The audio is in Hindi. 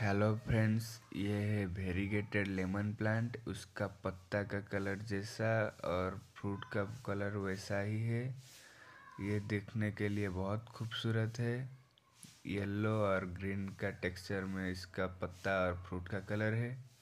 हेलो फ्रेंड्स ये है वेरीगेटेड लेमन प्लांट उसका पत्ता का कलर जैसा और फ्रूट का कलर वैसा ही है ये देखने के लिए बहुत खूबसूरत है येलो और ग्रीन का टेक्सचर में इसका पत्ता और फ्रूट का कलर है